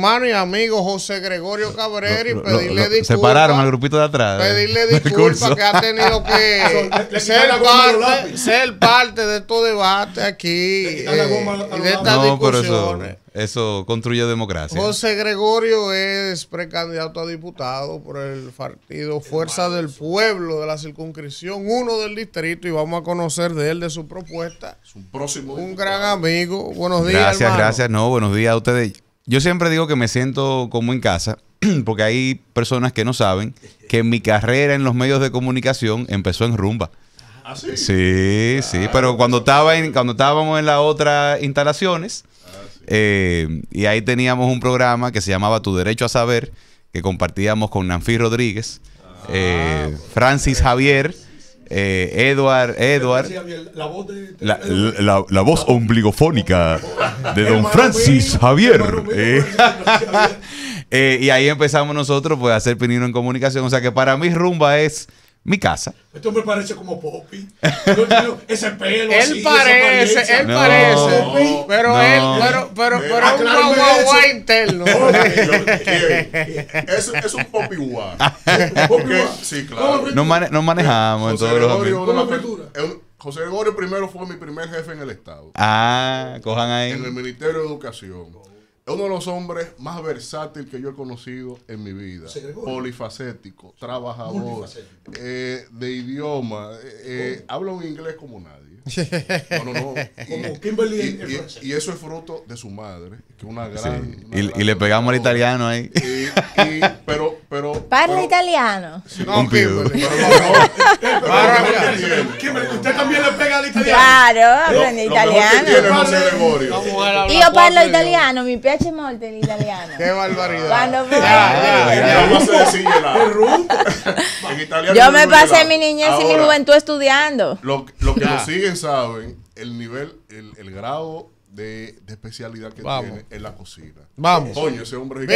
hermano y amigo José Gregorio Cabrera y pedirle disculpas. Separaron al grupito de atrás. ¿eh? Pedirle disculpas que ha tenido que ser, parte, de estos debate aquí eh, y de estas discusiones. Eso construye democracia. José Gregorio es precandidato a diputado por el partido Fuerza del Pueblo de la circunscripción 1 del distrito y vamos a conocer de él, de su propuesta. Es un próximo. Un gran amigo. Buenos días. Gracias, gracias. No, buenos días a ustedes. Yo siempre digo que me siento como en casa, porque hay personas que no saben que mi carrera en los medios de comunicación empezó en rumba. ¿Ah, sí? Sí, pero cuando, estaba en, cuando estábamos en las otras instalaciones, ah, eh, y ahí teníamos un programa que se llamaba Tu Derecho a Saber, que compartíamos con Nanfi Rodríguez, ah, eh, Francis Javier eh, Edward, Edward. La voz, Ombligofónica la, voz de don eh. Francis Javier. Eh, y ahí empezamos nosotros pues, a hacer Pinino en comunicación. O sea que para mí rumba es mi casa. Esto me parece como Poppy. ese pelo. él así, parece, él parece. pero él, pero, pero, pero pero, un interno. Eh, es, es, un Poppy guá. sí, claro. No, manejamos José en Gregorio, José Gregorio primero fue mi primer jefe en el Estado. Ah, cojan ahí. En el Ministerio de Educación uno de los hombres más versátil que yo he conocido en mi vida. Polifacético, trabajador, eh, de idioma. Eh, eh, habla un inglés como nadie. No, no, Y, Kimberly y, eso es fruto de su madre, que una gran. y, le pegamos al italiano ahí. pero, pero. Parla italiano. No, Kimberly, Kimberly, usted también le pega al italiano. Claro, aprende italiano. Y Yo parlo italiano, mi pecho. H. Molto en italiano. ¡Qué barbaridad! Cuando fue- no se Yo me pasé mi niñez y mi juventud estudiando. Lo, lo que lo siguen saben, el nivel, el, el grado de, especialidad que tiene en la cocina. Vamos. Coño, ese hombre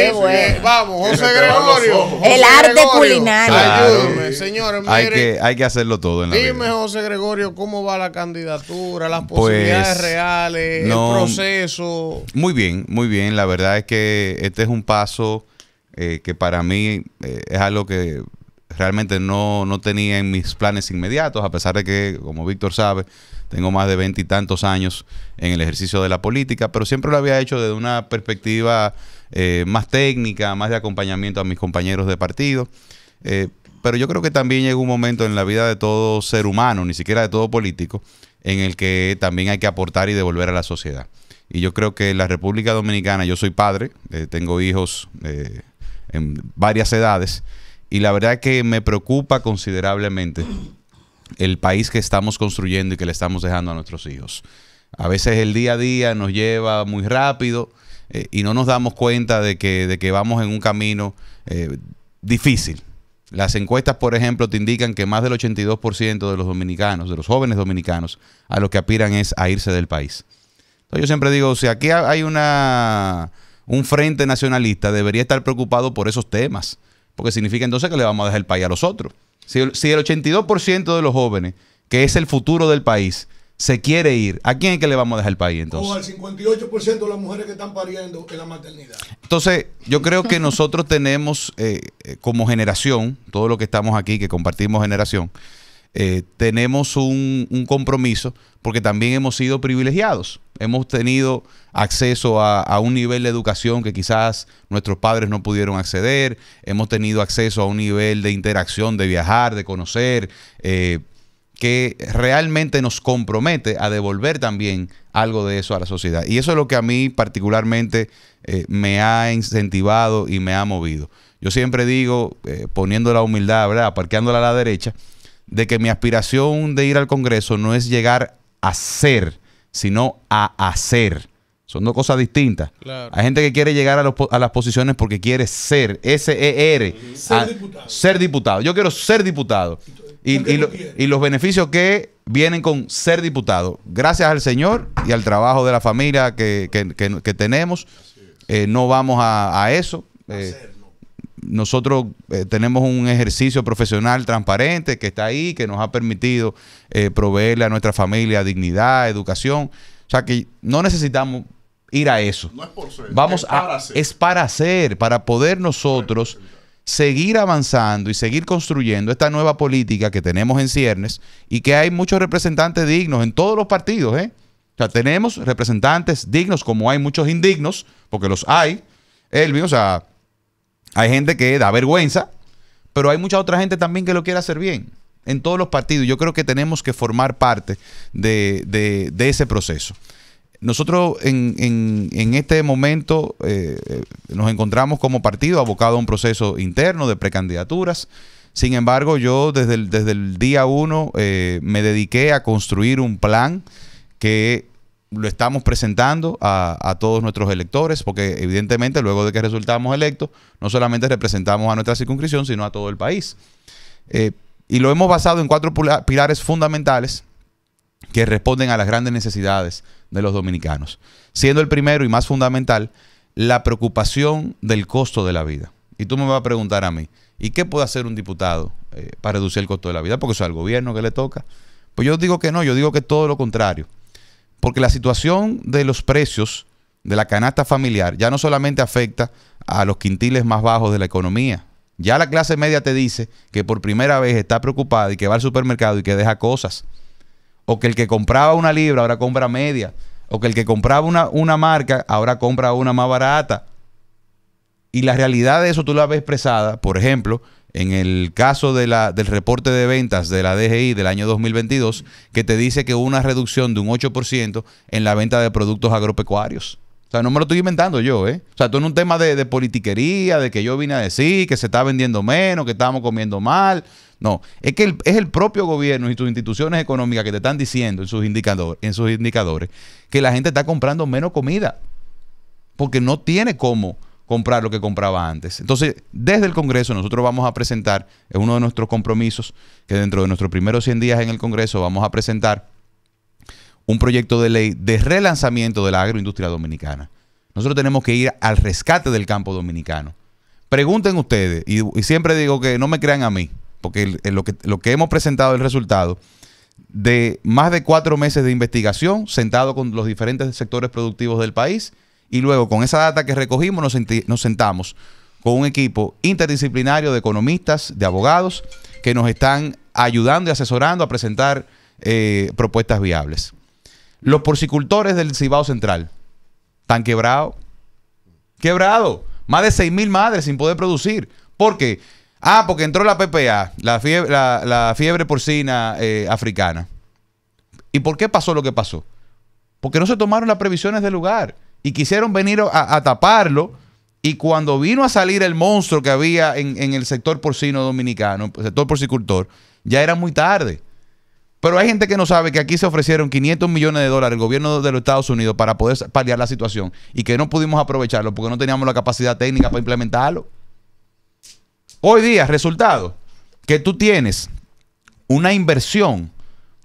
Vamos, José Gregorio. el arte culinario. Ayúdame, Hay que, hay que hacerlo todo en la Dime, José Gregorio, cómo va la candidatura, las pues, posibilidades reales, el proceso. Muy bien, muy bien. La verdad es que este es un paso eh, que para mí eh, es algo que realmente no, tenía en mis planes inmediatos, a pesar de que, como Víctor sabe, tengo más de veintitantos años en el ejercicio de la política, pero siempre lo había hecho desde una perspectiva eh, más técnica, más de acompañamiento a mis compañeros de partido. Eh, pero yo creo que también llega un momento en la vida de todo ser humano, ni siquiera de todo político, en el que también hay que aportar y devolver a la sociedad. Y yo creo que en la República Dominicana, yo soy padre, eh, tengo hijos en varias edades, y la verdad que me preocupa considerablemente el país que estamos construyendo y que le estamos dejando a nuestros hijos. A veces el día a día nos lleva muy rápido eh, y no nos damos cuenta de que, de que vamos en un camino eh, difícil. Las encuestas, por ejemplo, te indican que más del 82% de los dominicanos, de los jóvenes dominicanos, a lo que aspiran es a irse del país. Entonces yo siempre digo, si aquí hay una, un frente nacionalista, debería estar preocupado por esos temas porque significa entonces que le vamos a dejar el país a los otros. Si, el 82% de los jóvenes, que es el futuro del país, se quiere ir, ¿a quién es que le vamos a dejar el país entonces? O al 58% de las mujeres que están pariendo en la maternidad. Entonces, yo creo que nosotros tenemos eh, eh, como generación, todos los que estamos aquí, que compartimos generación, eh, tenemos un, compromiso porque también hemos sido privilegiados. Hemos tenido acceso a, un nivel de educación que quizás nuestros padres no pudieron acceder. Hemos tenido acceso a un nivel de interacción, de viajar, de conocer, eh, que realmente nos compromete a devolver también algo de eso a la sociedad. Y eso es lo que a mí particularmente eh, me ha incentivado y me ha movido. Yo siempre digo, poniendo la humildad, ¿verdad? Aparqueándola a la derecha, de que mi aspiración de ir al Congreso no es llegar a ser, sino a hacer. Son dos cosas distintas. Hay gente que quiere llegar a, las posiciones porque quiere ser, s e ser, ah, diputado. ser diputado. Yo quiero ser diputado. Y, los beneficios que vienen con ser diputado. Gracias al Señor y al trabajo de la familia que, tenemos, eh, no vamos a, a eso. Eh, nosotros eh, tenemos un ejercicio profesional transparente que está ahí, que nos ha permitido eh, proveerle a nuestra familia dignidad, educación. O sea que no necesitamos ir a eso. No es por ser, Vamos es para a, Es para hacer, para poder nosotros seguir avanzando y seguir construyendo esta nueva política que tenemos en ciernes y que hay muchos representantes dignos en todos los partidos, ¿eh? O sea, tenemos representantes dignos como hay muchos indignos, porque los hay, Elvi, o sea, hay gente que da vergüenza, pero hay mucha otra gente también que lo quiere hacer bien en todos los partidos. Yo creo que tenemos que formar parte de, ese proceso. Nosotros en, este momento eh, eh, nos encontramos como partido abocado a un proceso interno de precandidaturas. Sin embargo, yo desde el, día uno eh, me dediqué a construir un plan que lo estamos presentando a, todos nuestros electores, porque evidentemente luego de que resultamos electos, no solamente representamos a nuestra circunscripción, sino a todo el país. Eh, y lo hemos basado en cuatro pilares fundamentales que responden a las grandes necesidades de los dominicanos, siendo el primero y más fundamental la preocupación del costo de la vida. Y tú me vas a preguntar a mí, ¿y qué puede hacer un diputado eh, para reducir el costo de la vida? Porque eso es al gobierno que le toca. Pues yo digo que no, yo digo que todo lo contrario porque la situación de los precios de la canasta familiar ya no solamente afecta a los quintiles más bajos de la economía. Ya la clase media te dice que por primera vez está preocupada y que va al supermercado y que deja cosas. O que el que compraba una libra ahora compra media. O que el que compraba una, una marca ahora compra una más barata. Y la realidad de eso tú la ves expresada, por ejemplo, en el caso de la, del reporte de ventas de la DGI del año 2022, que te dice que hubo una reducción de un 8% en la venta de productos agropecuarios. O sea, no me lo estoy inventando yo, ¿eh? O sea, no es un tema de, politiquería, de que yo vine a decir que se está vendiendo menos, que estábamos comiendo mal. No, es que es el propio gobierno y sus instituciones económicas que te están diciendo en sus, en sus indicadores que la gente está comprando menos comida porque no tiene cómo comprar lo que compraba antes. Entonces, desde el Congreso nosotros vamos a presentar, es uno de nuestros compromisos, que dentro de nuestros primeros 100 días en el Congreso vamos a presentar un proyecto de ley de relanzamiento de la agroindustria dominicana. Nosotros tenemos que ir al rescate del campo dominicano. Pregunten ustedes, y, siempre digo que no me crean a mí, porque lo, que, lo que hemos presentado es el resultado de más de cuatro meses de investigación sentado con los diferentes sectores productivos del país y luego, con esa data que recogimos, nos, sentamos con un equipo interdisciplinario de economistas, de abogados, que nos están ayudando y asesorando a presentar eh, propuestas viables. Los porcicultores del Cibao Central están quebrados. Quebrados. Más de 6.000 madres sin poder producir. ¿Por qué? Ah, porque entró la PPA, la fiebre, la, fiebre porcina eh, africana. ¿Y por qué pasó lo que pasó? Porque no se tomaron las previsiones del lugar y quisieron venir a, taparlo. Y cuando vino a salir el monstruo que había en, el sector porcino dominicano, el sector porcicultor, ya era muy tarde. Pero hay gente que no sabe que aquí se ofrecieron 500 millones de dólares al gobierno de los Estados Unidos para poder paliar la situación y que no pudimos aprovecharlo porque no teníamos la capacidad técnica para implementarlo. Hoy día, resultado, que tú tienes una inversión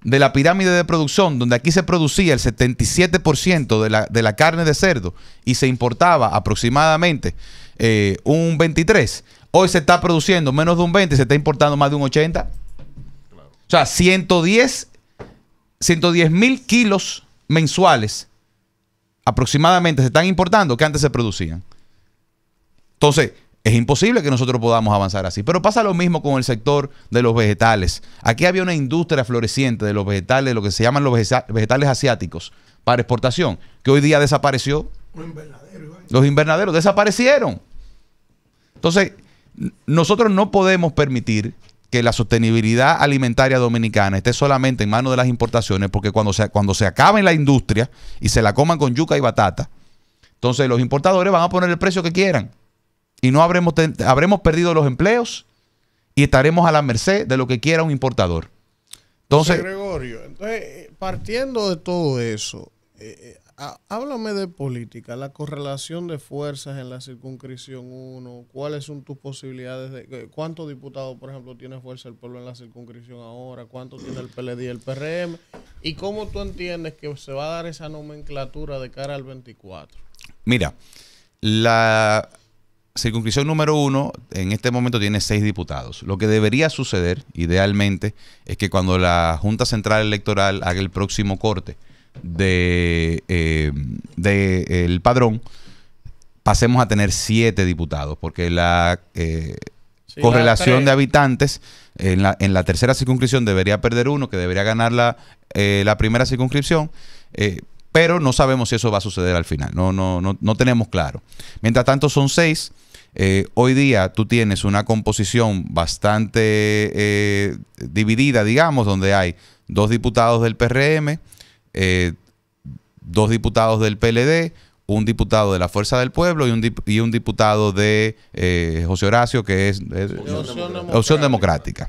de la pirámide de producción, donde aquí se producía el 77% de la, de la, carne de cerdo y se importaba aproximadamente eh, un 23%, hoy se está produciendo menos de un 20% y se está importando más de un 80%. O sea, 110 mil kilos mensuales aproximadamente se están importando que antes se producían. Entonces, es imposible que nosotros podamos avanzar así. Pero pasa lo mismo con el sector de los vegetales. Aquí había una industria floreciente de los vegetales, lo que se llaman los vegetales asiáticos, para exportación, que hoy día desapareció. Los invernaderos desaparecieron. Entonces, nosotros no podemos permitir que la sostenibilidad alimentaria dominicana esté solamente en manos de las importaciones, porque cuando se, cuando se acabe la industria y se la coman con yuca y batata, entonces los importadores van a poner el precio que quieran y no habremos, habremos perdido los empleos y estaremos a la merced de lo que quiera un importador. Entonces, Gregorio, entonces, eh, partiendo de todo eso, eh, eh, háblame de política, la correlación de fuerzas en la circunscripción 1, cuáles son tus posibilidades, de cuántos diputados, por ejemplo, tiene fuerza el pueblo en la circunscripción ahora, cuánto tiene el PLD y el PRM, y cómo tú entiendes que se va a dar esa nomenclatura de cara al 24. Mira, la, circunscripción número uno en este momento tiene seis diputados. Lo que debería suceder, idealmente, es que cuando la Junta Central Electoral haga el próximo corte del de, eh, padrón, pasemos a tener siete diputados, porque la eh, correlación de habitantes en la, en la tercera circunscripción debería perder uno, que debería ganar la, eh, la primera circunscripción. Eh, pero no sabemos si eso va a suceder al final. No, no, no, no tenemos claro. Mientras tanto, son seis. Eh, hoy día tú tienes una composición bastante eh, dividida, digamos, donde hay dos diputados del PRM, eh, dos diputados del PLD, un diputado de la Fuerza del Pueblo y un, y un diputado de José Horacio, que es, opción democrática.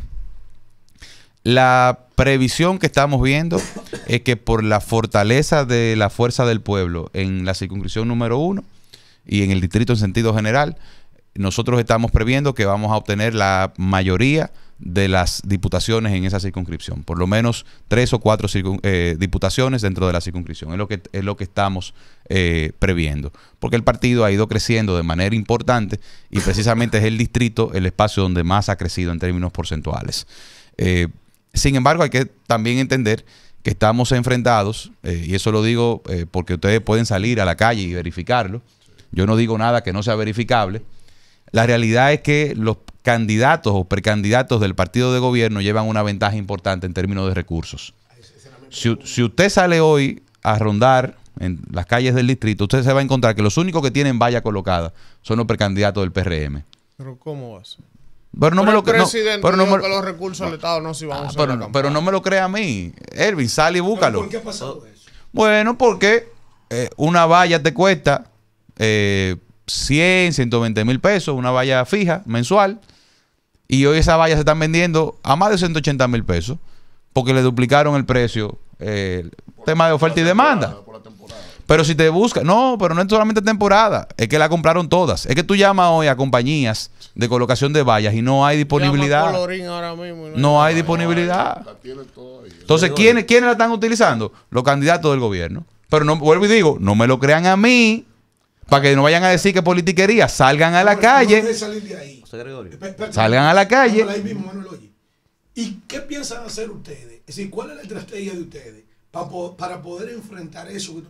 La previsión que estamos viendo es que por la fortaleza de la fuerza del pueblo en la circunscripción número uno y en el distrito en sentido general, nosotros estamos previendo que vamos a obtener la mayoría de las diputaciones en esa circunscripción, por lo menos tres o cuatro eh, diputaciones dentro de la circunscripción, es lo que, es lo que estamos eh, previendo, porque el partido ha ido creciendo de manera importante y precisamente es el distrito el espacio donde más ha crecido en términos porcentuales. Eh, sin embargo, hay que también entender que estamos enfrentados, eh, y eso lo digo eh, porque ustedes pueden salir a la calle y verificarlo. Yo no digo nada que no sea verificable. La realidad es que los candidatos o precandidatos del partido de gobierno llevan una ventaja importante en términos de recursos. Si, si usted sale hoy a rondar en las calles del distrito, usted se va a encontrar que los únicos que tienen valla colocada son los precandidatos del PRM. ¿Pero cómo va pero no me lo creo. los recursos a ah, pero, no me lo crea a mí. Elvin, sale y búscalo. ¿Por qué ha pasado eso? Bueno, porque eh, una valla te cuesta 100, eh, 120 mil pesos, una valla fija, mensual. Y hoy esa valla se están vendiendo a más de 180 mil pesos porque le duplicaron el precio. Eh, el tema de oferta y demanda. Pero si te busca, no, pero no es solamente temporada, es que la compraron todas. Es que tú llamas hoy a compañías de colocación de vallas y no hay disponibilidad. no, hay, disponibilidad. La Entonces, ¿quiénes, la están utilizando? Los candidatos del gobierno. Pero no vuelvo y digo, no me lo crean a mí, para que no vayan a decir que politiquería, salgan a la calle. Salgan a la calle. ¿Y qué piensan hacer ustedes? Es decir, ¿cuál es la estrategia de ustedes? para, poder enfrentar eso que tú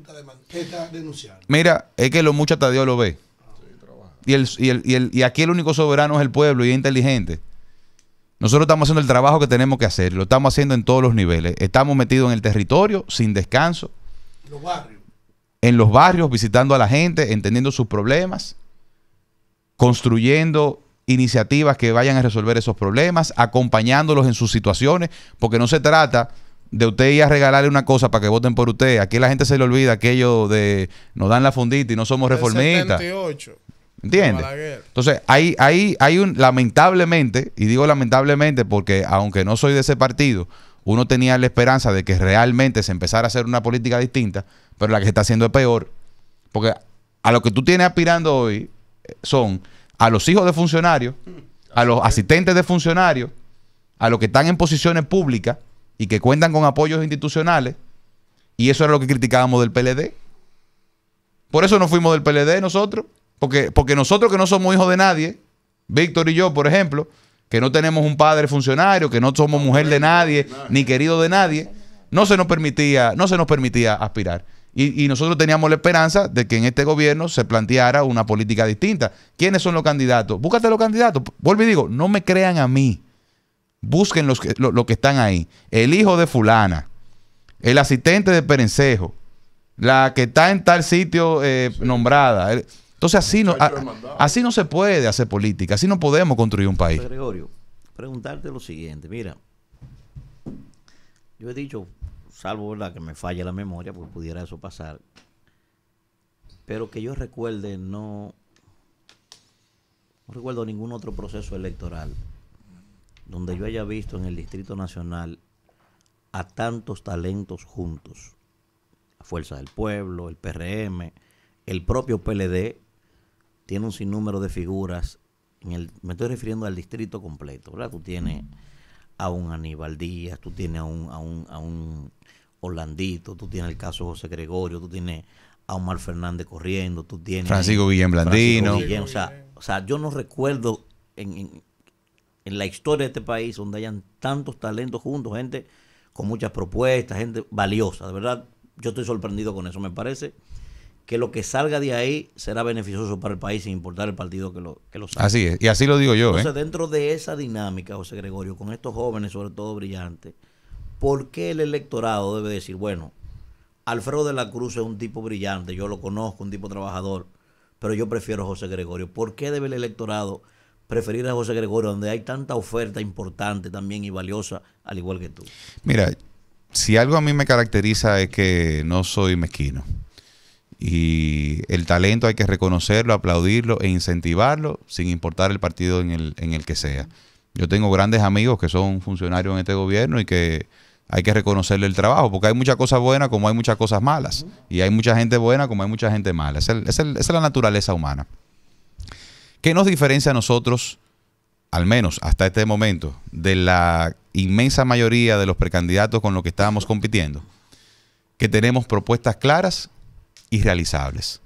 estás, denunciando. Mira, es que lo mucho hasta Dios lo ve. Y, y, y aquí el único soberano es el pueblo y es inteligente. Nosotros estamos haciendo el trabajo que tenemos que hacer, lo estamos haciendo en todos los niveles. Estamos metidos en el territorio, sin descanso. Los barrios. En los barrios, visitando a la gente, entendiendo sus problemas, construyendo iniciativas que vayan a resolver esos problemas, acompañándolos en sus situaciones, porque no se trata de usted ir a regalarle una cosa para que voten por usted. Aquí la gente se le olvida aquello de nos dan la fundita y no somos reformistas. ¿Entiendes? Entonces, ahí hay, hay un, lamentablemente, y digo lamentablemente porque aunque no soy de ese partido, uno tenía la esperanza de que realmente se empezara a hacer una política distinta, pero la que se está haciendo es peor. Porque a lo que tú tienes aspirando hoy eh, son a los hijos de funcionarios, a los asistentes de funcionarios, a los que están en posiciones públicas, y que cuentan con apoyos institucionales. Y eso era lo que criticábamos del PLD. Por eso no fuimos del PLD nosotros. Porque, porque nosotros que no somos hijos de nadie, Víctor y yo, por ejemplo, que no tenemos un padre funcionario, que no somos mujer de nadie, ni querido de nadie, no se nos permitía, no se nos permitía aspirar. Y, y, nosotros teníamos la esperanza de que en este gobierno se planteara una política distinta. ¿Quiénes son los candidatos? Búscate los candidatos. Vuelvo y digo, no me crean a mí. Busquen los que, lo, que están ahí. El hijo de fulana, el asistente de Perencejo, la que está en tal sitio eh, nombrada. Entonces así no, así no se puede hacer política, así no podemos construir un país. Gregorio, preguntarte lo siguiente, mira, yo he dicho, salvo ¿verdad? que me falle la memoria, porque pudiera eso pasar, pero que yo recuerde, no, no recuerdo ningún otro proceso electoral donde yo haya visto en el Distrito Nacional a tantos talentos juntos. La Fuerza del Pueblo, el PRM, el propio PLD, tiene un sinnúmero de figuras. En el, me estoy refiriendo al distrito completo, ¿verdad? Tú tienes a un Aníbal Díaz, tú tienes a un, a a tú tienes el caso José Gregorio, tú tienes a Omar Fernández corriendo, tú tienes... Francisco Guillén Blandino. Francisco Guillén, o, sea, o sea, yo no recuerdo en en la historia de este país donde hayan tantos talentos juntos, gente con muchas propuestas, gente valiosa. De verdad, yo estoy sorprendido con eso. Me parece que lo que salga de ahí será beneficioso para el país sin importar el partido que lo, que lo salga. Así es, y así lo digo yo. ¿eh? Entonces, dentro de esa dinámica, José Gregorio, con estos jóvenes, sobre todo brillantes, ¿por qué el electorado debe decir, bueno, Alfredo de la Cruz es un tipo brillante, yo lo conozco, un tipo trabajador, pero yo prefiero a José Gregorio? ¿Por qué debe el electorado preferir a José Gregorio, donde hay tanta oferta importante también y valiosa, al igual que tú? Mira, si algo a mí me caracteriza es que no soy mezquino. Y el talento hay que reconocerlo, aplaudirlo e incentivarlo sin importar el partido en el, que sea. Yo tengo grandes amigos que son funcionarios en este gobierno y que hay que reconocerle el trabajo, porque hay muchas cosas buenas como hay muchas cosas malas. Y hay mucha gente buena como hay mucha gente mala. Es, es la naturaleza humana. ¿Qué nos diferencia a nosotros, al menos hasta este momento, de la inmensa mayoría de los precandidatos con los que estábamos compitiendo? Que tenemos propuestas claras y realizables.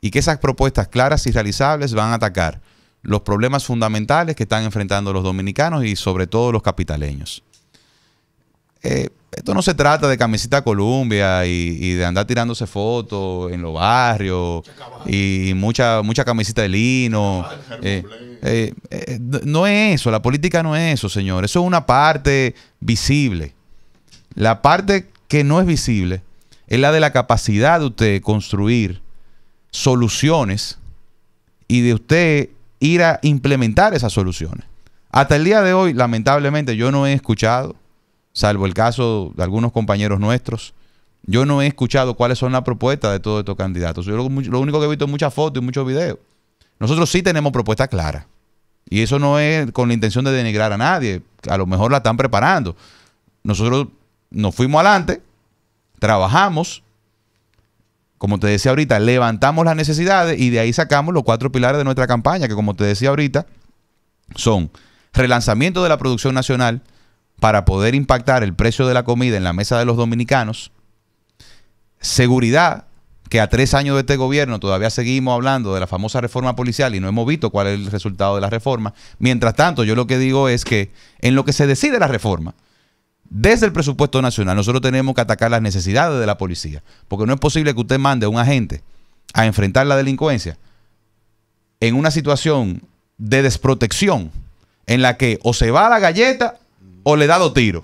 Y que esas propuestas claras y realizables van a atacar los problemas fundamentales que están enfrentando los dominicanos y sobre todo los capitaleños. Eh, esto no se trata de camiseta Columbia y, de andar tirándose fotos en los barrios y mucha, mucha camiseta de lino. Eh, eh, eh, no es eso, la política no es eso, señor. Eso es una parte visible. La parte que no es visible es la de la capacidad de usted construir soluciones y de usted ir a implementar esas soluciones. Hasta el día de hoy, lamentablemente, yo no he escuchado salvo el caso de algunos compañeros nuestros. Yo no he escuchado cuáles son las propuestas de todos estos candidatos. Yo lo, lo único que he visto es muchas fotos y muchos videos. Nosotros sí tenemos propuestas claras. Y eso no es con la intención de denigrar a nadie. A lo mejor la están preparando. Nosotros nos fuimos adelante, trabajamos, como te decía ahorita, levantamos las necesidades y de ahí sacamos los cuatro pilares de nuestra campaña, que como te decía ahorita, son relanzamiento de la producción nacional, para poder impactar el precio de la comida en la mesa de los dominicanos. Seguridad, que a tres años de este gobierno todavía seguimos hablando de la famosa reforma policial y no hemos visto cuál es el resultado de la reforma. Mientras tanto, yo lo que digo es que en lo que se decide la reforma, desde el presupuesto nacional, nosotros tenemos que atacar las necesidades de la policía, porque no es posible que usted mande a un agente a enfrentar la delincuencia en una situación de desprotección en la que o se va la galleta o le he dado tiro...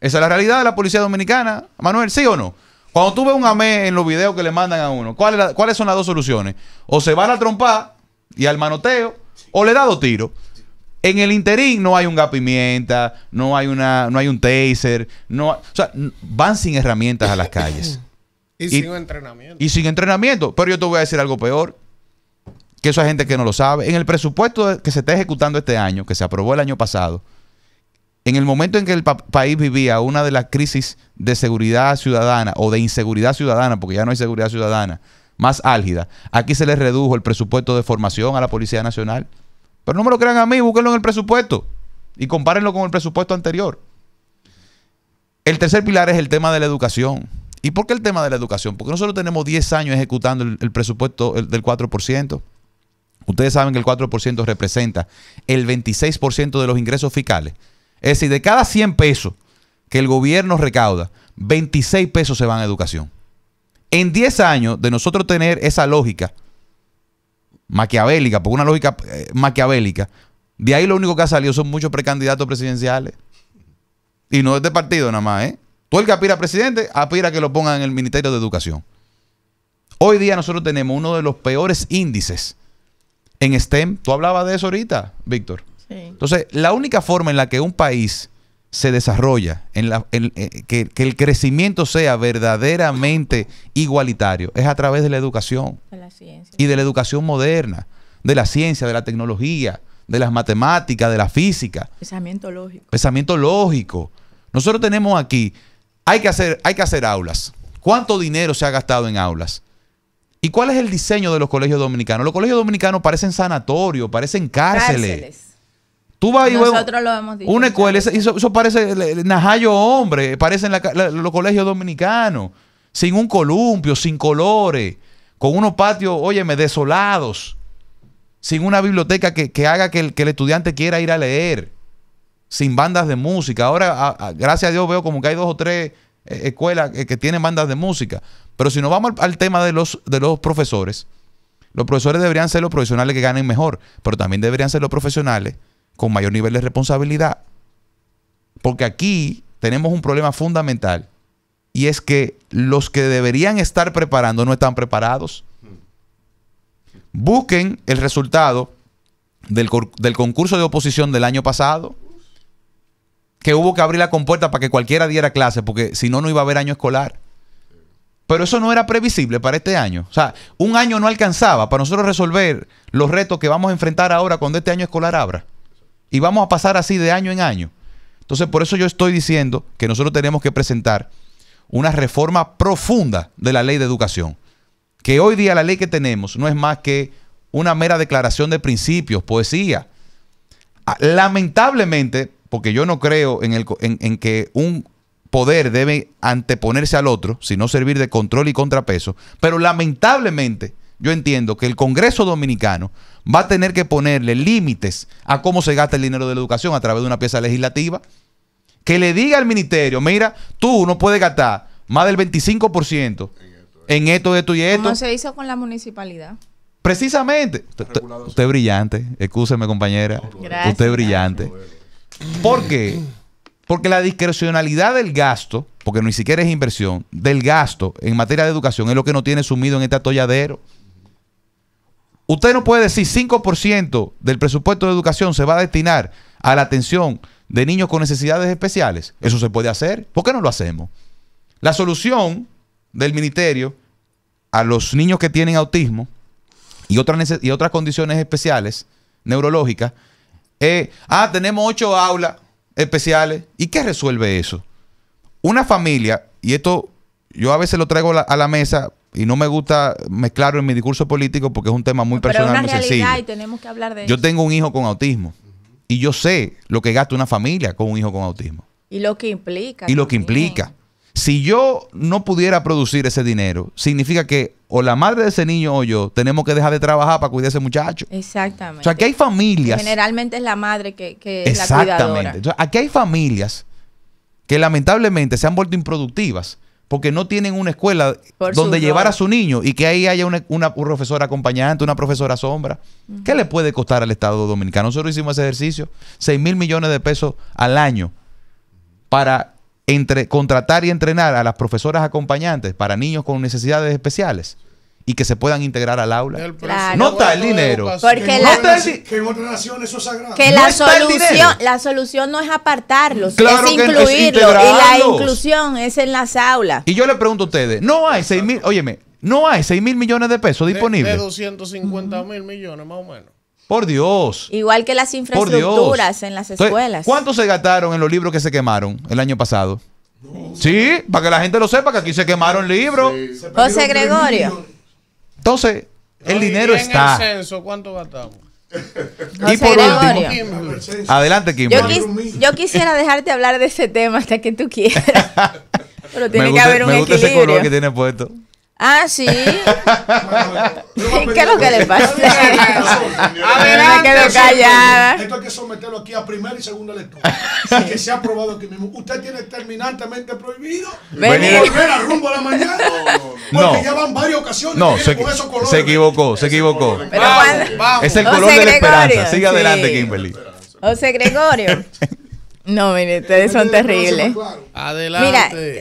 Esa es la realidad de la policía dominicana. Manuel, ¿sí o no? Cuando tú ves un AME en los videos que le mandan a uno, ¿cuáles son las dos soluciones? O se van a trompar y al manoteo, o le he dado tiro... En el interín no hay un gas pimienta, no hay, una, no hay un taser, no, o sea, van sin herramientas a las calles. y, sin entrenamiento. Y sin entrenamiento. Pero yo te voy a decir algo peor, que eso hay gente que no lo sabe. En el presupuesto que se está ejecutando este año, que se aprobó el año pasado, en el momento en que el país vivía una de las crisis de seguridad ciudadana o de inseguridad ciudadana, porque ya no hay seguridad ciudadana, más álgida, aquí se les redujo el presupuesto de formación a la Policía Nacional. Pero no me lo crean a mí, búsquenlo en el presupuesto y compárenlo con el presupuesto anterior. El tercer pilar es el tema de la educación. ¿Y por qué el tema de la educación? Porque nosotros tenemos 10 años ejecutando el presupuesto del 4%. Ustedes saben que el 4% representa el 26% de los ingresos fiscales. Es decir, de cada 100 pesos que el gobierno recauda, 26 pesos se van a educación. En 10 años de nosotros tener esa lógica maquiavélica, porque una lógica eh, maquiavélica, de ahí lo único que ha salido son muchos precandidatos presidenciales. Y no es de partido nada más, ¿eh? Tú el que apira presidente, apira que lo pongan en el Ministerio de Educación. Hoy día nosotros tenemos uno de los peores índices en STEM. Tú hablabas de eso ahorita, Víctor. Entonces, la única forma en la que un país se desarrolla, en la, eh, que, el crecimiento sea verdaderamente igualitario, es a través de la educación. De la ciencia. Y de la educación moderna, de la ciencia, de la tecnología, de las matemáticas, de la física. Pensamiento lógico. Pensamiento lógico. Nosotros tenemos aquí, hay que hacer, hay que hacer aulas. ¿Cuánto dinero se ha gastado en aulas? ¿Y cuál es el diseño de los colegios dominicanos? Los colegios dominicanos parecen sanatorios, parecen cárceles. cárceles. Tú vas y lo Una escuela, eso, parece Najayo hombre, parecen los colegios dominicanos, sin un columpio, sin colores, con unos patios, óyeme, desolados, sin una biblioteca que, haga que el, estudiante quiera ir a leer, sin bandas de música. Ahora, gracias a Dios, veo como que hay dos o tres eh, escuelas eh, que, tienen bandas de música. Pero si nos vamos al, tema de los, de los profesores, los profesores deberían ser los profesionales que ganen mejor, pero también deberían ser los profesionales con mayor nivel de responsabilidad. Porque aquí tenemos un problema fundamental y es que los que deberían estar preparando no están preparados. Busquen el resultado del, concurso de oposición del año pasado, que hubo que abrir la compuerta para que cualquiera diera clase, porque si no, no iba a haber año escolar. Pero eso no era previsible para este año. O sea, un año no alcanzaba para nosotros resolver los retos que vamos a enfrentar ahora cuando este año escolar abra. Y vamos a pasar así de año en año. Entonces, por eso yo estoy diciendo que nosotros tenemos que presentar una reforma profunda de la ley de educación. Que hoy día la ley que tenemos no es más que una mera declaración de principios, poesía. Ah, lamentablemente, porque yo no creo en, el, en, que un poder debe anteponerse al otro, sino servir de control y contrapeso, pero lamentablemente yo entiendo que el Congreso Dominicano va a tener que ponerle límites a cómo se gasta el dinero de la educación a través de una pieza legislativa que le diga al ministerio, mira, tú no puedes gastar más del 25% en esto, esto y esto. Como se hizo con la municipalidad. Precisamente. Usted es brillante. Excúseme, compañera. Usted es brillante. ¿Por qué? Porque la discrecionalidad del gasto, porque ni siquiera es inversión, del gasto en materia de educación es lo que no tiene sumido en este atolladero. Usted no puede decir 5% del presupuesto de educación se va a destinar a la atención de niños con necesidades especiales. Eso se puede hacer. ¿Por qué no lo hacemos? La solución del ministerio a los niños que tienen autismo y otras, y otras condiciones especiales neurológicas es ah, tenemos ocho aulas especiales. ¿Y qué resuelve eso? Una familia, y esto yo a veces lo traigo a la mesa y no me gusta mezclarlo en mi discurso político porque es un tema muy personal, yo tengo un hijo con autismo y yo sé lo que gasta una familia con un hijo con autismo. Y lo que implica. Y lo que implica. Si yo no pudiera producir ese dinero, significa que o la madre de ese niño o yo tenemos que dejar de trabajar para cuidar a ese muchacho. Exactamente. O sea, aquí hay familias. Generalmente es la madre que, la cuidadora. Exactamente. Aquí hay familias que lamentablemente se han vuelto improductivas porque no tienen una escuela donde llevar a su niño y que ahí haya una, una, profesora acompañante, una profesora sombra. ¿Qué le puede costar al Estado dominicano? Nosotros hicimos ese ejercicio, 6 mil millones de pesos al año para entre, contratar y entrenar a las profesoras acompañantes para niños con necesidades especiales y que se puedan integrar al aula. No está el dinero. Porque la, que en eso es Que la, solución, no es apartarlos, es incluirlos y la inclusión es en las aulas. Y yo le pregunto a ustedes, no hay seis mil, óyeme, no hay 6 mil millones de pesos disponibles. De, 250 mil millones más o menos. Por Dios. Igual que las infraestructuras en las escuelas. ¿Cuánto se gastaron en los libros que se quemaron el año pasado? Sí, para que la gente lo sepa que aquí se quemaron libros. José Gregorio. Entonces, el no, dinero en está. El censo, ¿Cuánto gastamos? y adelante Kim. Yo, quisiera dejarte hablar de ese tema hasta que tú quieras. Pero tiene que haber un me gusta equilibrio. ese color que tiene puesto. Ah, sí. ¿Qué es lo que le pasa? Adelante, me quedo callada. Esto hay que someterlo aquí a primera y segunda lectura. Que se ha probado aquí mismo. Usted tiene terminantemente prohibido Venir. a rumbo a la mañana. porque ya van varias ocasiones. No, se, equivocó, se equivocó. Es el color de la esperanza. Sigue adelante, Kimberly. José Gregorio. No, mire, ustedes son terribles. Adelante.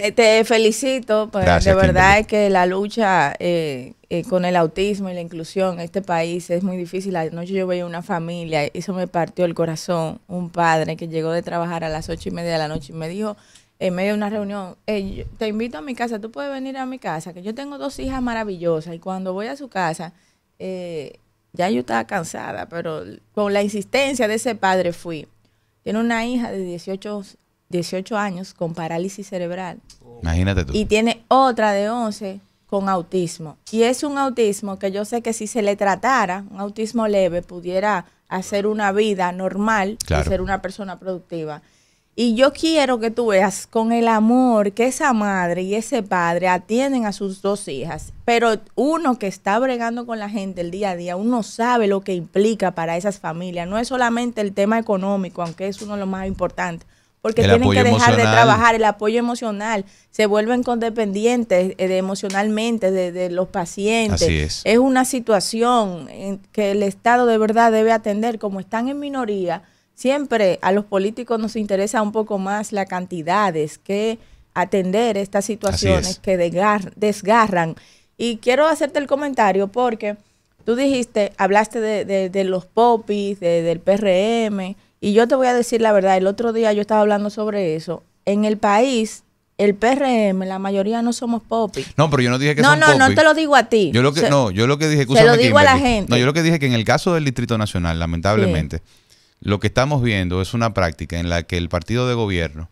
Mira, te felicito, pues, de verdad es que la lucha eh, eh, con el autismo y la inclusión en este país es muy difícil. Anoche yo veía una familia, eso me partió el corazón, un padre que llegó de trabajar a las ocho y media de la noche y me dijo en medio de una reunión, te invito a mi casa, tú puedes venir a mi casa, que yo tengo dos hijas maravillosas y cuando voy a su casa, eh, ya yo estaba cansada, pero con la insistencia de ese padre fui tiene una hija de 18, 18 años con parálisis cerebral. Imagínate tú. Y tiene otra de 11 con autismo. Y es un autismo que yo sé que si se le tratara, un autismo leve, pudiera hacer una vida normal y ser una persona productiva. Y yo quiero que tú veas con el amor que esa madre y ese padre atienden a sus dos hijas. Pero uno que está bregando con la gente el día a día, uno sabe lo que implica para esas familias. No es solamente el tema económico, aunque es uno de los más importantes. Porque tienen que dejar de trabajar el apoyo emocional. Se vuelven condependientes eh, emocionalmente de, los pacientes. es. una situación que el Estado de verdad debe atender. Como están en minoría, siempre a los políticos nos interesa un poco más las cantidades que atender estas situaciones que desgarran. Y quiero hacerte el comentario porque tú dijiste, hablaste de, los popis, del PRM, y yo te voy a decir la verdad, el otro día yo estaba hablando sobre eso. En el país el PRM, la mayoría no somos popis. No, pero yo no dije que no, popis. No, no, no te lo digo a ti. Yo lo que, no, yo lo que dije... Se lo digo a la gente. No, yo lo que dije que en el caso del Distrito Nacional, lamentablemente lo que estamos viendo es una práctica en la que el partido de gobierno,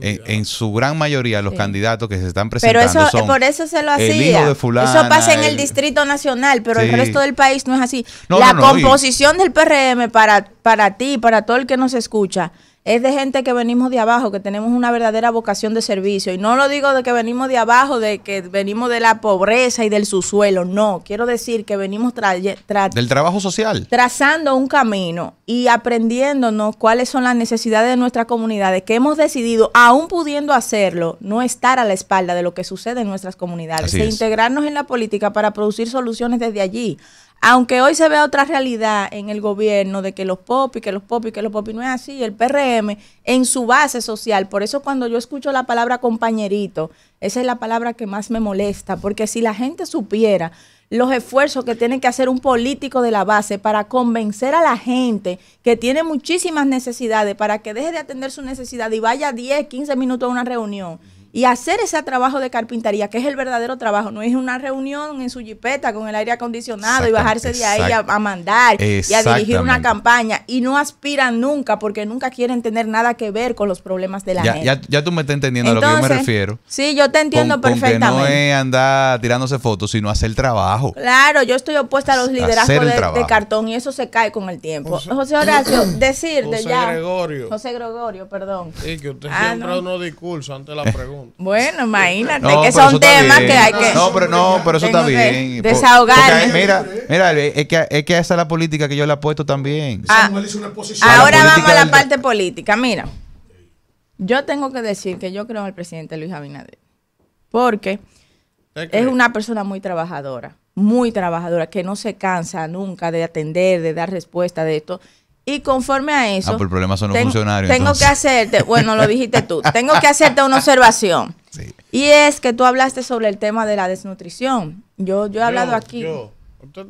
eh, en, su gran mayoría, los candidatos que se están presentando son por eso se lo hacía. eso pasa en el, Distrito Nacional, pero el resto del país no es así. la composición del PRM para, para ti, para todo el que nos escucha, es de gente que venimos de abajo, que tenemos una verdadera vocación de servicio. Y no lo digo de que venimos de abajo, de que venimos de la pobreza y del susuelo, no. Quiero decir que venimos del trabajo social. Trazando un camino y aprendiéndonos cuáles son las necesidades de nuestra comunidad, que hemos decidido, aún pudiendo hacerlo, no estar a la espalda de lo que sucede en nuestras comunidades, e integrarnos en la política para producir soluciones desde allí aunque hoy se vea otra realidad en el gobierno de que los popis, que los popis, que los popis, no es así, el PRM en su base social, por eso cuando yo escucho la palabra compañerito, esa es la palabra que más me molesta, porque si la gente supiera los esfuerzos que tiene que hacer un político de la base para convencer a la gente que tiene muchísimas necesidades, para que deje de atender su necesidad y vaya 10, 15 minutos a una reunión y hacer ese trabajo de carpintería, que es el verdadero trabajo, no es una reunión en su jipeta con el aire acondicionado y bajarse de ahí a, mandar y a dirigir una campaña y no aspiran nunca porque nunca quieren tener nada que ver con los problemas de la gente. Ya, ya, tú me estás entendiendo a lo que yo me refiero. Sí, yo te entiendo perfectamente. no es andar tirándose fotos, sino hacer trabajo. Claro, yo estoy opuesta a los liderazgos de, cartón y eso se cae con el tiempo. José, Horacio, decirte José ya. Gregorio. José Gregorio, perdón. Sí, que usted ah, siempre no. unos discursos ante la pregunta. Bueno, imagínate que son temas que hay que. No, pero no, pero eso está bien. Pues. Desahogar. Mira, mira, es que, esa es la política que yo le puesto también. Ah, ahora vamos a la parte política. Mira, yo tengo que decir que yo creo en el presidente Luis Abinader. Porque es una persona muy trabajadora, muy trabajadora, que no se cansa nunca de atender, de dar respuesta de esto. Y conforme a eso. Ah, pues el son los funcionarios. Tengo que hacerte, bueno, lo dijiste tú, tengo que hacerte una observación. Y es que tú hablaste sobre el tema de la desnutrición. Yo, yo he hablado aquí. Yo.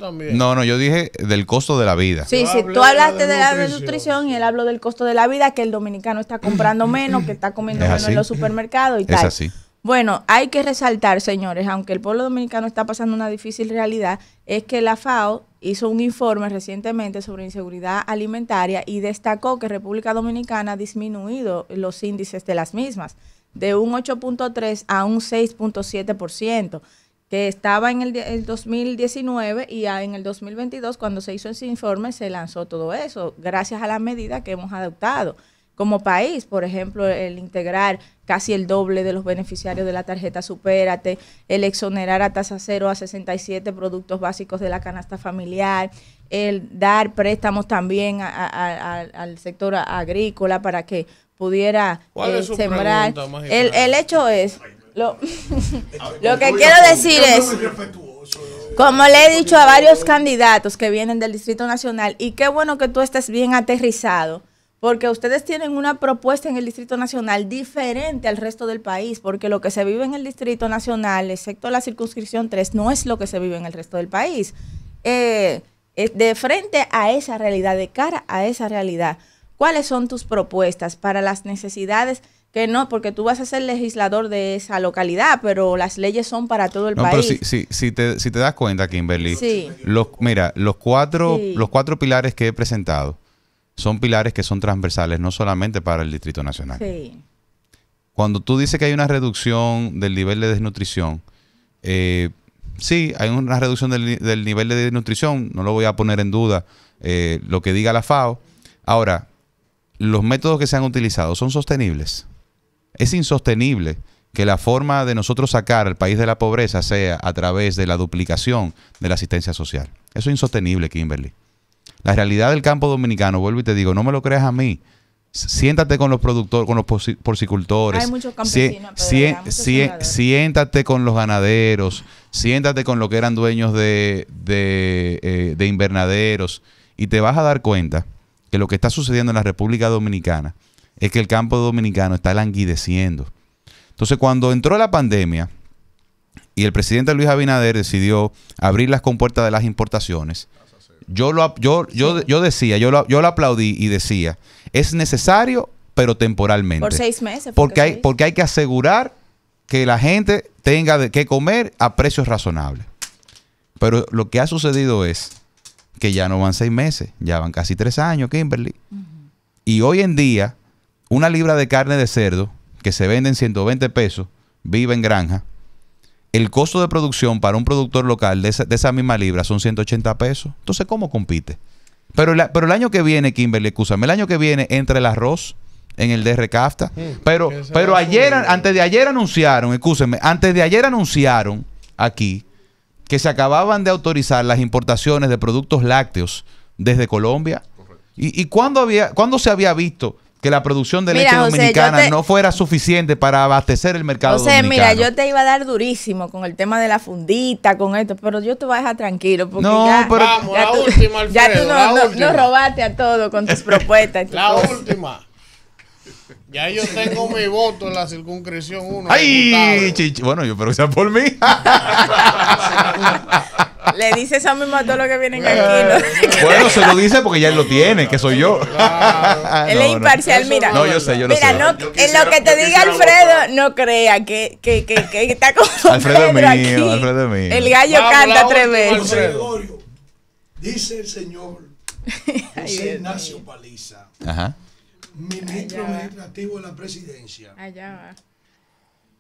también. No, no, yo dije del costo de la vida. Sí, sí, tú hablaste de la, desnutrición y él habló del costo de la vida, que el dominicano está comprando menos, que está comiendo menos en los supermercados y tal. Es así. Bueno, hay que resaltar, señores, aunque el pueblo dominicano está pasando una difícil realidad, es que la FAO hizo un informe recientemente sobre inseguridad alimentaria y destacó que República Dominicana ha disminuido los índices de las mismas de un 8.3 a un 6.7%, que estaba en el, 2019 y en el 2022 cuando se hizo ese informe se lanzó todo eso, gracias a las medidas que hemos adoptado como país. Por ejemplo, el integrar casi el doble de los beneficiarios de la tarjeta Supérate, el exonerar a tasa cero a 67 productos básicos de la canasta familiar, el dar préstamos también al sector agrícola para que pudiera eh, sembrar. el, el hecho es, lo, lo que quiero decir es... Como le he dicho a varios candidatos que vienen del Distrito Nacional, y qué bueno que tú estés bien aterrizado porque ustedes tienen una propuesta en el Distrito Nacional diferente al resto del país, porque lo que se vive en el Distrito Nacional, excepto la circunscripción 3, no es lo que se vive en el resto del país. Eh, eh, de frente a esa realidad, de cara a esa realidad, ¿cuáles son tus propuestas para las necesidades? que no, porque tú vas a ser legislador de esa localidad, pero las leyes son para todo el país. Pero si, si, te, das cuenta, Kimberly, mira, los cuatro, los cuatro pilares que he presentado, son pilares que son transversales, no solamente para el Distrito Nacional. Cuando tú dices que hay una reducción del nivel de desnutrición, eh, sí, hay una reducción del, nivel de desnutrición, no lo voy a poner en duda eh, lo que diga la FAO. Ahora, los métodos que se han utilizado son sostenibles. Es insostenible que la forma de nosotros sacar al país de la pobreza sea a través de la duplicación de la asistencia social. Eso es insostenible, Kimberly. La realidad del campo dominicano, vuelvo y te digo, no me lo creas a mí. Siéntate con los productores, con los porcicultores. Hay Si, siéntate con los ganaderos. Siéntate con los que eran dueños de, eh, de invernaderos. Y te vas a dar cuenta que lo que está sucediendo en la República Dominicana es que el campo dominicano está languideciendo. Entonces, cuando entró la pandemia y el presidente Luis Abinader decidió abrir las compuertas de las importaciones, yo, lo, yo, yo, decía, yo yo aplaudí y decía, es necesario, pero temporalmente. Por seis meses. Porque, hay, porque hay que asegurar que la gente tenga de qué comer a precios razonables. Pero lo que ha sucedido es que ya no van seis meses, ya van casi tres años, Kimberly. Y hoy en día, una libra de carne de cerdo que se vende en 120 pesos, vive en granja, el costo de producción para un productor local de esa, misma libra son 180 pesos. Entonces, ¿cómo compite? Pero, el año que viene, Kimberly, escúchame, el año que viene entra el arroz en el DR CAFTA. Mm, pero, pero ayer, antes de ayer anunciaron, escúchame, antes de ayer anunciaron aquí que se acababan de autorizar las importaciones de productos lácteos desde Colombia. ¿Y, y cuándo, había, cuándo se había visto que la producción de leche dominicana no fuera suficiente para abastecer el mercado O sea, mira, yo te iba a dar durísimo con el tema de la fundita, con esto, pero yo te voy a dejar tranquilo. Porque no, pero la tú, última, ya tú no, robaste a todo con tus propuestas. la última. Ya yo tengo mi voto en la circunscripción 1. ¡Ay! Chichi. Bueno, yo espero que sea por mí. Le dice eso mismo a todos los que vienen aquí. Bueno, se lo dice porque ya lo tiene, que soy yo. Él es imparcial, mira. No, yo sé, yo lo mira, sé. en lo que te diga Alfredo, no crea que, que, que, está con Alfredo mío, aquí. Alfredo mío. El gallo canta tres veces. Dice el señor José Ignacio Paliza. Ajá ministro administrativo de la presidencia,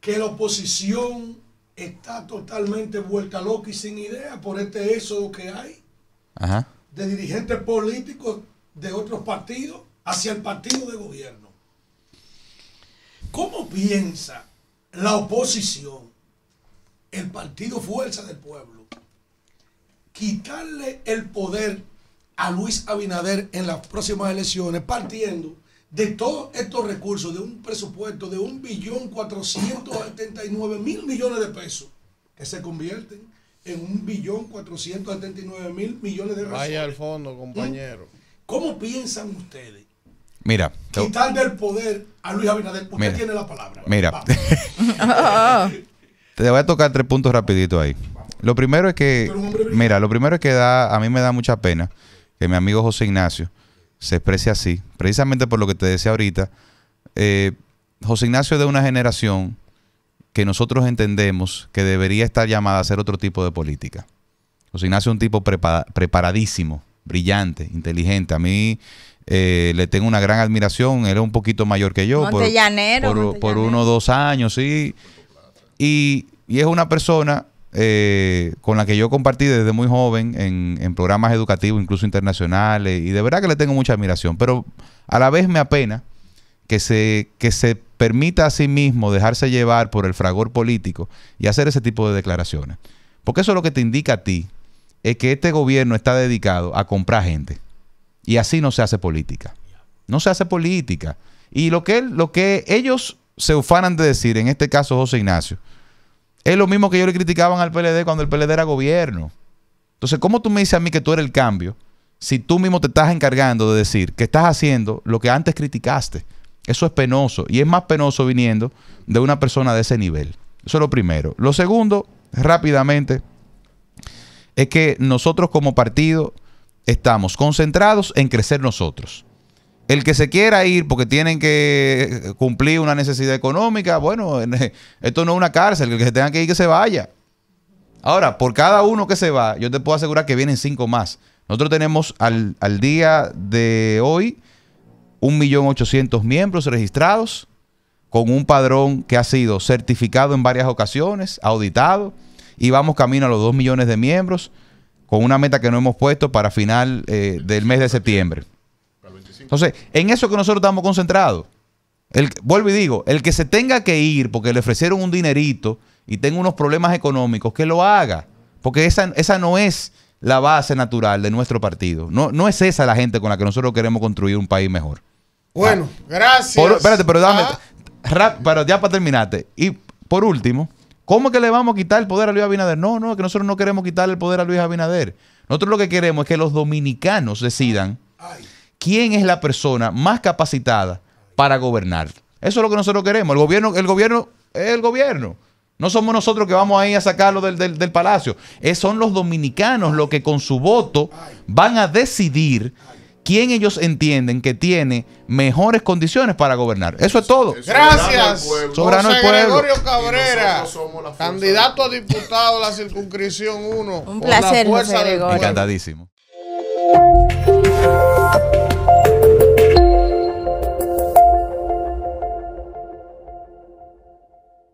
que la oposición está totalmente vuelta loca y sin idea por este eso que hay de dirigentes políticos de otros partidos hacia el partido de gobierno. ¿Cómo piensa la oposición, el partido Fuerza del Pueblo, quitarle el poder a Luis Abinader en las próximas elecciones partiendo de todos estos recursos, de un presupuesto de un nueve mil millones de pesos, que se convierten en un mil millones de pesos. Vaya al fondo, compañero. ¿Mm? ¿Cómo piensan ustedes? Mira, quitar del poder a Luis Abinader. Usted tiene la palabra. Mira, te voy a tocar tres puntos rapidito ahí. Lo primero es que, mira, lo primero es que da, a mí me da mucha pena que mi amigo José Ignacio, se expresa así, precisamente por lo que te decía ahorita, eh, José Ignacio es de una generación que nosotros entendemos que debería estar llamada a hacer otro tipo de política. José Ignacio es un tipo preparadísimo, brillante, inteligente. A mí eh, le tengo una gran admiración. Él es un poquito mayor que yo. por, uno o dos años, sí. Y, y es una persona eh, con la que yo compartí desde muy joven en, programas educativos, incluso internacionales, y de verdad que le tengo mucha admiración, pero a la vez me apena que se, que se permita a sí mismo dejarse llevar por el fragor político y hacer ese tipo de declaraciones. Porque eso es lo que te indica a ti, es que este gobierno está dedicado a comprar gente. Y así no se hace política. No se hace política. Y lo que, lo que ellos se ufanan de decir, en este caso José Ignacio, es lo mismo que yo le criticaban al PLD cuando el PLD era gobierno. Entonces, ¿cómo tú me dices a mí que tú eres el cambio si tú mismo te estás encargando de decir que estás haciendo lo que antes criticaste? Eso es penoso y es más penoso viniendo de una persona de ese nivel. Eso es lo primero. Lo segundo, rápidamente, es que nosotros como partido estamos concentrados en crecer nosotros. El que se quiera ir porque tienen que eh, cumplir una necesidad económica, bueno, eh, esto no es una cárcel, el que se tenga que ir que se vaya. Ahora, por cada uno que se va, yo te puedo asegurar que vienen cinco más. Nosotros tenemos al, día de hoy 1.800.000 miembros registrados con un padrón que ha sido certificado en varias ocasiones, auditado, y vamos camino a los 2 millones de miembros con una meta que no hemos puesto para final eh, del mes de septiembre. Entonces, en eso que nosotros estamos concentrados. El, vuelvo y digo, el que se tenga que ir porque le ofrecieron un dinerito y tenga unos problemas económicos, que lo haga. Porque esa, no es la base natural de nuestro partido. No, no es esa la gente con la que nosotros queremos construir un país mejor. Bueno, ah, gracias. espérate, pero dame. Ah. pero ya para terminarte. Y por último, ¿cómo que le vamos a quitar el poder a Luis Abinader? No, no, que nosotros no queremos quitarle el poder a Luis Abinader. Nosotros lo que queremos es que los dominicanos decidan quién es la persona más capacitada para gobernar. Eso es lo que nosotros queremos. El gobierno, el gobierno es el gobierno. No somos nosotros que vamos ahí a sacarlo del, palacio. son los dominicanos los que con su voto van a decidir quién ellos entienden que tiene mejores condiciones para gobernar. Eso es todo. Gracias. Soberano el pueblo. Gregorio Cabrera, candidato a diputado de la circunscripción 1. Un placer, Encantadísimo. Música